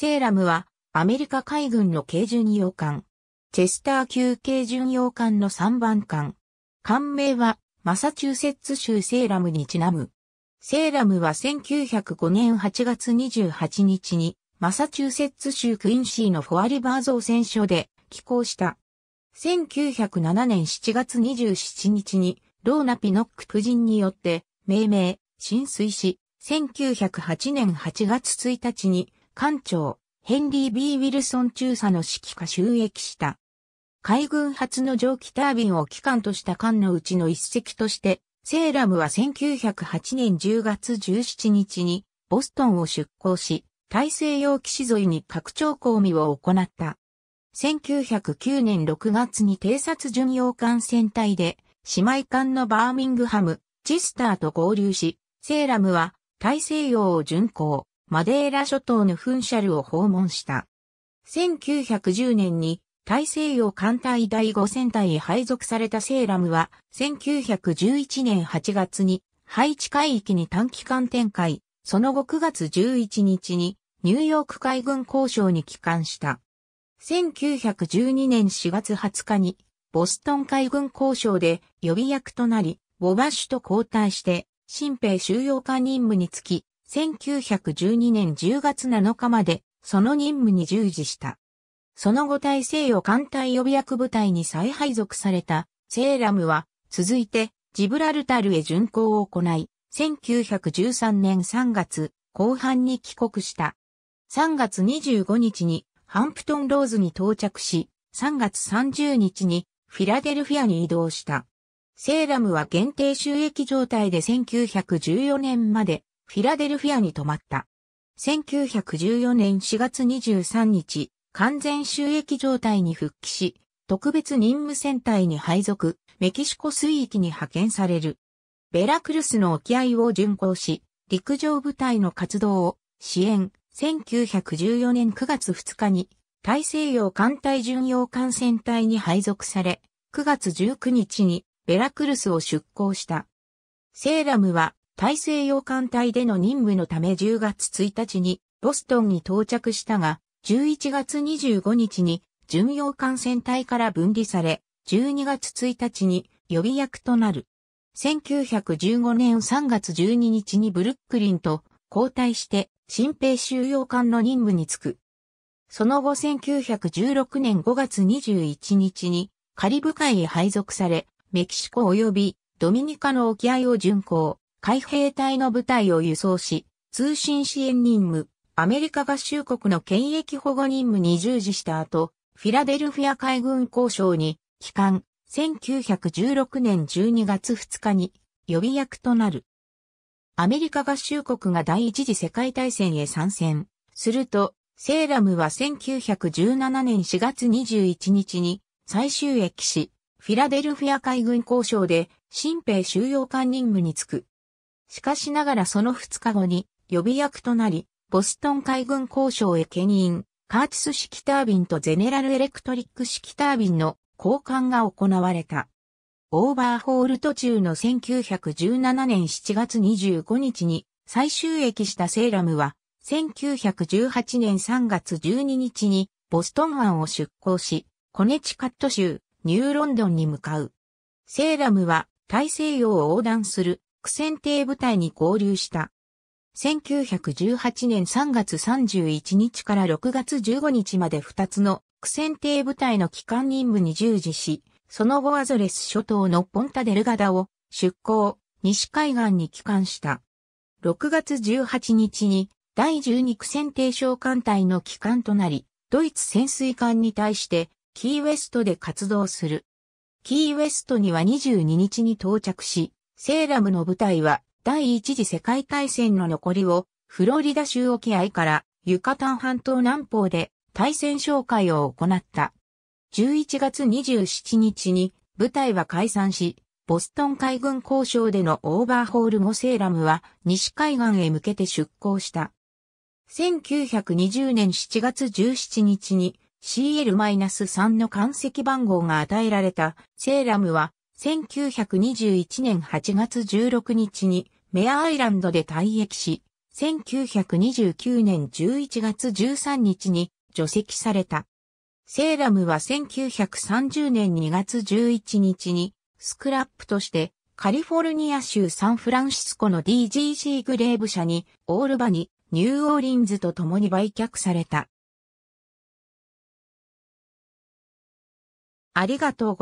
セーラムはアメリカ海軍の軽巡洋艦、チェスター級軽巡洋艦の3番艦。艦名はマサチューセッツ州セーラムにちなむ。セーラムは1905年8月28日にマサチューセッツ州クインシーのフォアリバー造船所で寄港した。1907年7月27日にローナ・ピノック夫人によって命名、浸水し、1908年8月1日に艦長、ヘンリー・ B・ ウィルソン中佐の指揮下収益した。海軍初の蒸気タービンを機関とした艦のうちの一隻として、セーラムは1908年10月17日にボストンを出港し、大西洋岸沿いに拡張工務を行った。1909年6月に偵察巡洋艦船隊で、姉妹艦のバーミングハム、チスターと合流し、セーラムは大西洋を巡航、マデーラ諸島のフンシャルを訪問した。1910年に大西洋艦隊第5戦隊へ配属されたセーラムは、1911年8月に、ハイチ海域に短期間展開、その後9月11日に、ニューヨーク海軍交渉に帰還した。1912年4月20日に、ボストン海軍交渉で予備役となり、ウォバッシュと交代して、新兵収容官任務につき、1912年10月7日までその任務に従事した。その後大西洋艦隊予備役部隊に再配属されたセーラムは続いてジブラルタルへ巡航を行い、1913年3月後半に帰国した。3月25日にハンプトンローズに到着し、3月30日にフィラデルフィアに移動した。セーラムは限定収益状態で1914年までフィラデルフィアに泊まった。1914年4月23日、完全収益状態に復帰し、特別任務船隊に配属、メキシコ水域に派遣される。ベラクルスの沖合を巡航し、陸上部隊の活動を支援、1914年9月2日に、大西洋艦隊巡洋艦船隊に配属され、9月19日にベラクルスを出港した。セーラムは大西洋艦隊での任務のため10月1日にボストンに到着したが、11月25日に巡洋艦船隊から分離され、12月1日に予備役となる。1915年3月12日にブルックリンと交代して新兵収容艦の任務に就く。その後1916年5月21日にカリブ海へ配属され、メキシコ及びドミニカの沖合を巡航。海兵隊の部隊を輸送し、通信支援任務、アメリカ合衆国の権益保護任務に従事した後、フィラデルフィア海軍交渉に、帰還、1916年12月2日に、予備役となる。アメリカ合衆国が第一次世界大戦へ参戦。すると、セーラムは1917年4月21日に最終駅し、フィラデルフィア海軍交渉で新兵収容官任務に就く。しかしながらその2日後に予備役となり、ボストン海軍交渉へ牽引、カーティス式タービンとゼネラルエレクトリック式タービンの交換が行われた。オーバーホール途中の1917年7月25日に最終駅したセーラムは、1918年3月12日にボストン湾を出港し、コネチカット州、ニューロンドンに向かう。セーラムは大西洋を横断する苦戦艇部隊に合流した。1918年3月31日から6月15日まで2つの苦戦艇部隊の機関任務に従事し、その後アゾレス諸島のポンタデルガダを出港、西海岸に帰還した。6月18日に第12苦戦艇召喚隊の機関となり、ドイツ潜水艦に対してキーウェストで活動する。キーウェストには22日に到着し、セーラムの部隊は第一次世界大戦の残りをフロリダ州沖合からユカタン半島南方で対戦紹介を行った。11月27日に部隊は解散し、ボストン海軍交渉でのオーバーホール後セーラムは西海岸へ向けて出港した。1920年7月17日に CL-3 の艦籍番号が与えられたセーラムは1921年8月16日にメアアイランドで退役し、1929年11月13日に除籍された。セーラムは1930年2月11日にスクラップとしてカリフォルニア州サンフランシスコの DGC グレーブ社にオールバニ、ニューオーリンズと共に売却された。ありがとうございます。